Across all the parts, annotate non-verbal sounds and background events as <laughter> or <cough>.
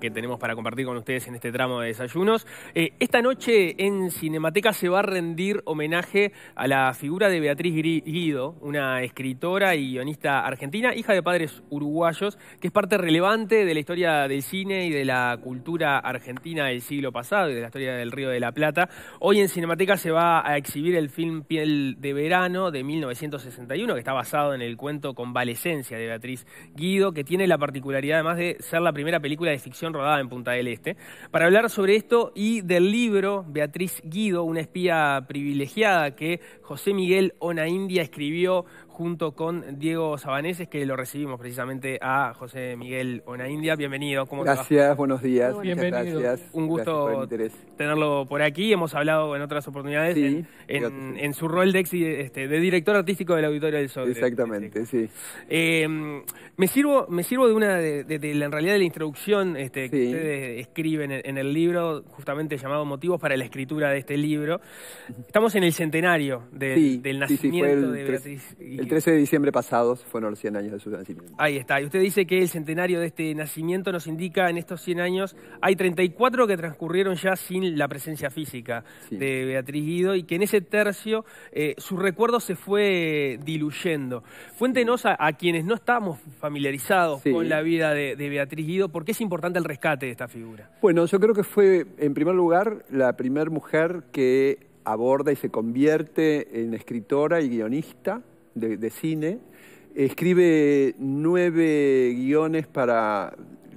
que tenemos para compartir con ustedes en este tramo de desayunos. Eh, esta noche en Cinemateca se va a rendir homenaje a la figura de Beatriz Guido, una escritora y guionista argentina, hija de padres uruguayos, que es parte relevante de la historia del cine y de la cultura argentina del siglo pasado y de la historia del Río de la Plata. Hoy en Cinemateca se va a exhibir el film Piel de Verano de 1961, que está basado en el cuento Convalescencia de Beatriz Guido, que tiene la particularidad además de ser la primera película de ficción rodada en Punta del Este. Para hablar sobre esto y del libro Beatriz Guido, una espía privilegiada que José Miguel Ona India escribió junto con Diego Sabaneses, que lo recibimos precisamente a José Miguel India. Bienvenido. ¿cómo gracias, buenos días. Bienvenido. Un gusto tenerlo por aquí. Hemos hablado en otras oportunidades en, su rol de, este, de director artístico del Auditorio del Sol. Exactamente, sí. Eh, me, sirvo, me sirvo de una, de, la, en realidad, de la introducción este, que ustedes escriben en, el libro, justamente llamado Motivos para la escritura de este libro. Estamos en el centenario del nacimiento de Beatriz. El 13 de diciembre pasado fueron los 100 años de su nacimiento. Ahí está. Y usted dice que el centenario de este nacimiento nos indica en estos 100 años hay 34 que transcurrieron ya sin la presencia física de Beatriz Guido y que en ese tercio eh, su recuerdo se fue diluyendo. Cuéntenos a, quienes no estamos familiarizados con la vida de, de Beatriz Guido, ¿por qué es importante el rescate de esta figura? Bueno, yo creo que fue, en primer lugar, la primera mujer que aborda y se convierte en escritora y guionista de, cine. Escribe nueve guiones para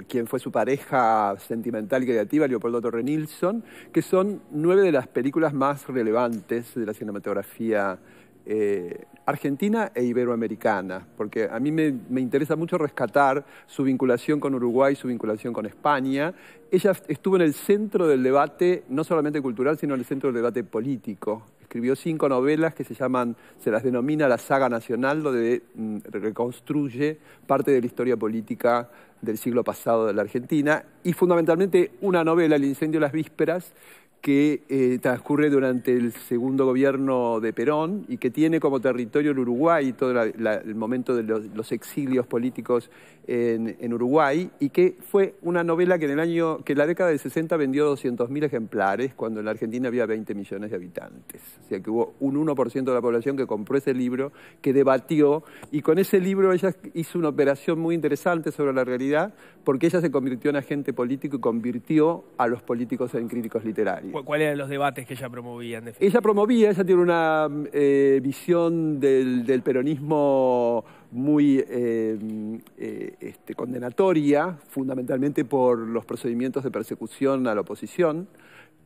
quien fue su pareja sentimental y creativa, Leopoldo Torre Nilsson, que son nueve de las películas más relevantes de la cinematografía eh, argentina e iberoamericana, porque a mí me, me, interesa mucho rescatar su vinculación con Uruguay, su vinculación con España. Ella estuvo en el centro del debate, no solamente cultural, sino en el centro del debate político escribió cinco novelas que se llaman, se las denomina la saga nacional, donde mm, reconstruye parte de la historia política del siglo pasado de la Argentina, y fundamentalmente una novela, El incendio de las vísperas, que eh, transcurre durante el segundo gobierno de Perón y que tiene como territorio el Uruguay, todo el momento de los, exilios políticos en, Uruguay, y que fue una novela que en el año, que en la década del 60 vendió 200.000 ejemplares, cuando en la Argentina había 20 millones de habitantes. O sea que hubo un 1% de la población que compró ese libro, que debatió, y con ese libro ella hizo una operación muy interesante sobre la realidad, porque ella se convirtió en agente político y convirtió a los políticos en críticos literarios. ¿Cuáles eran los debates que ella promovía? ella promovía, ella tiene una eh, visión del, peronismo muy eh, eh, este, condenatoria, fundamentalmente por los procedimientos de persecución a la oposición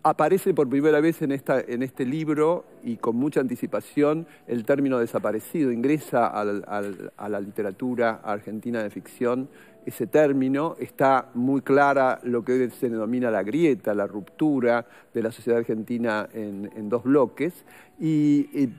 aparece por primera vez en, esta, en, este libro y con mucha anticipación el término desaparecido, ingresa a la literatura argentina de ficción ese término, está muy clara lo que hoy se denomina la grieta, la ruptura de la sociedad argentina en, dos bloques eh,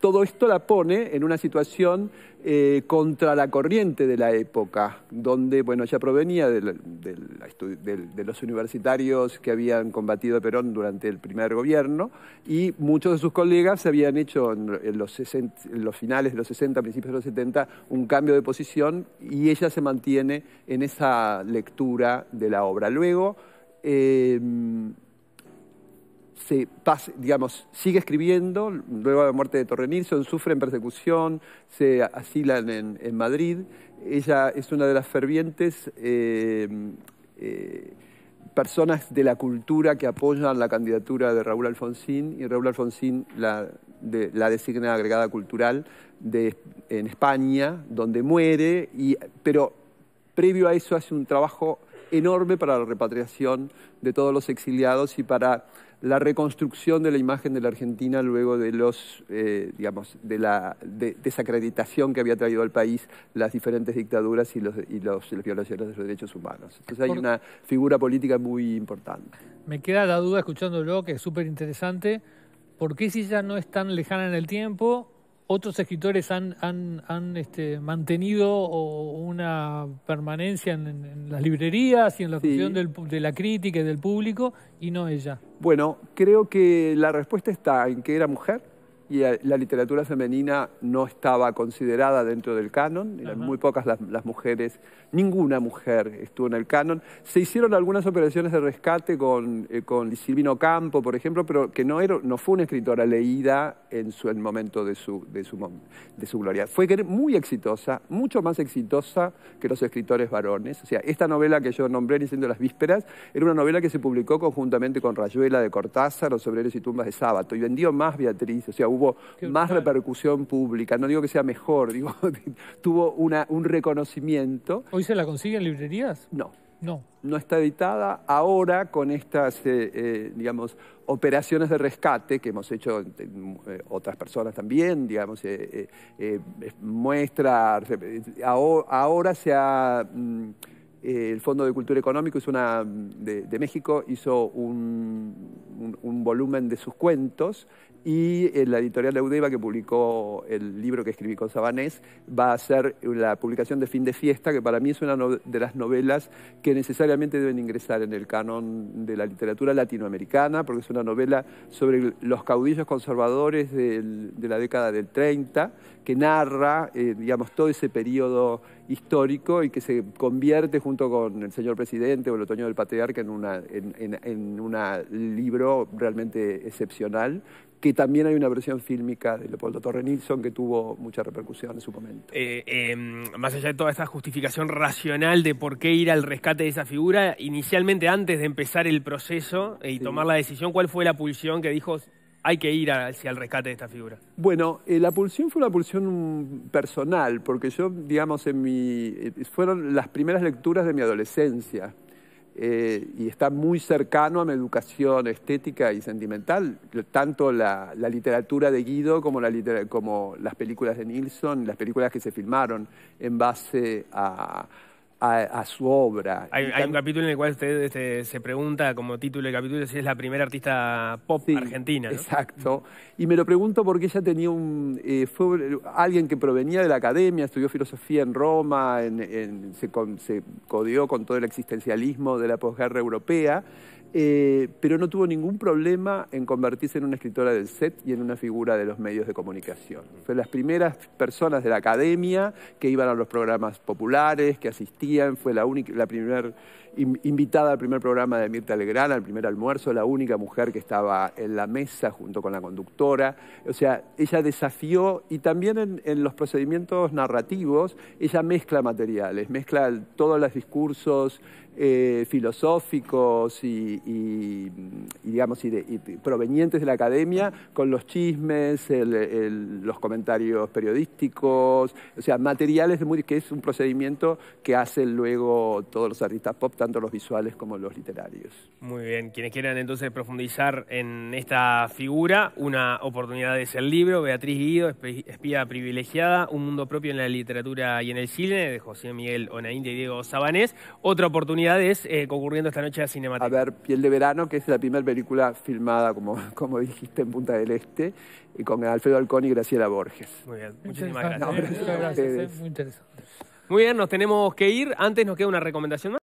todo esto la pone en una situación eh, contra la corriente de la época, donde bueno, ella provenía de los universitarios que habían combatido a Perón durante el primer gobierno y muchos de sus colegas habían hecho en, los, finales de los 60, principios de los 70, un cambio de posición y ella se mantiene en esa lectura de la obra. Luego, eh, se digamos, sigue escribiendo, luego de la muerte de Nilsson, sufre en persecución, se asilan en, Madrid. Ella es una de las fervientes eh, eh, personas de la cultura que apoyan la candidatura de Raúl Alfonsín y Raúl Alfonsín la, la designa agregada cultural de, en España, donde muere, pero previo a eso hace un trabajo enorme para la repatriación de todos los exiliados y para la reconstrucción de la imagen de la Argentina luego de los, eh, digamos, de la desacreditación que había traído al país las diferentes dictaduras y, los, y las violaciones de los derechos humanos. Entonces hay una figura política muy importante. Me queda la duda escuchándolo, que es súper interesante, ¿por qué si ya no es tan lejana en el tiempo otros escritores han, han, este, mantenido una permanencia en, las librerías y en la función de la crítica y del público, y no ella. Bueno, creo que la respuesta está en que era mujer, y la literatura femenina no estaba considerada dentro del canon, eran muy pocas las, mujeres, ninguna mujer estuvo en el canon. Se hicieron algunas operaciones de rescate eh, con, Silvino Campo, por ejemplo, pero que no, era, no fue una escritora leída en su, el momento de su, de, su, de su gloria. Fue muy exitosa, mucho más exitosa que los escritores varones. O sea, esta novela que yo nombré diciendo Las Vísperas era una novela que se publicó conjuntamente con Rayuela de Cortázar, Los Obreros y Tumbas de Sábato, y vendió más Beatriz, o sea, ...tuvo más repercusión pública. No digo que sea mejor, <laughs> digo, tuvo un reconocimiento. ¿Hoy se la consigue en librerías? No. No. No está editada. Ahora, con estas, eh, eh, digamos, operaciones de rescate que hemos hecho eh, otras personas también, digamos, muestra ahora, se ha... Mm, eh, el Fondo de Cultura Económica de, México hizo un, volumen de sus cuentos y eh, la editorial de Udeva, que publicó el libro que escribí con Sabanés, va a ser la publicación de Fin de Fiesta, que para mí es una de las novelas que necesariamente deben ingresar en el canon de la literatura latinoamericana, porque es una novela sobre los caudillos conservadores de la década del 30, que narra, eh, digamos, todo ese periodo histórico y que se convierte junto con el señor presidente o el otoño del patriarca en un en, libro realmente excepcional que también hay una versión fílmica de Leopoldo Torre Nilsson que tuvo mucha repercusión en su momento. Eh, em, más allá de toda esa justificación racional de por qué ir al rescate de esa figura, inicialmente antes de empezar el proceso eh, y tomar la decisión, ¿cuál fue la pulsión que dijo hay que ir hacia el rescate de esta figura? Bueno, eh, la pulsión fue una pulsión personal, porque yo, digamos, en mi, eh, fueron las primeras lecturas de mi adolescencia. Eh, y está muy cercano a mi educación estética y sentimental, tanto la, literatura de Guido como las películas de Nilsson, las películas que se filmaron en base a, a, su obra. Hay, un capítulo en el cual usted este, se pregunta como título de capítulo si es la primera artista pop argentina. Exacto. Y me lo pregunto porque ella tenía un... Eh, fue alguien que provenía de la academia, estudió filosofía en Roma, se, se, codeó con todo el existencialismo de la posguerra europea, eh, pero no tuvo ningún problema en convertirse en una escritora del set y en una figura de los medios de comunicación. Fue las primeras personas de la academia que iban a los programas populares, que asistían, fue la primera invitada al primer programa de Mirta Legrana, al primer almuerzo, la única mujer que estaba en la mesa junto con la conductora. O sea, ella desafió y también en, los procedimientos narrativos, ella mezcla materiales, mezcla todos los discursos eh, filosóficos y, digamos, provenientes de la academia con los chismes, los comentarios periodísticos, o sea, materiales de que es un procedimiento que hacen luego todos los artistas pop, tanto los visuales como los literarios. Muy bien, quienes quieran entonces profundizar en esta figura, una oportunidad es el libro, Beatriz Guido, Espía Privilegiada, Un Mundo Propio en la Literatura y en el Cine, de José Miguel Onaínde y Diego Sabanés. Otra oportunidad es eh, concurriendo esta noche a Cinemateca. A ver, Piel de Verano, que es la primera película filmada, como, <laughs> como dijiste, en Punta del Este, y con Alfredo Alcón y Graciela Borges. Muy bien, muchísimas gracias. Muy interesante. Muy bien, nos tenemos que ir. Antes nos queda una recomendación más.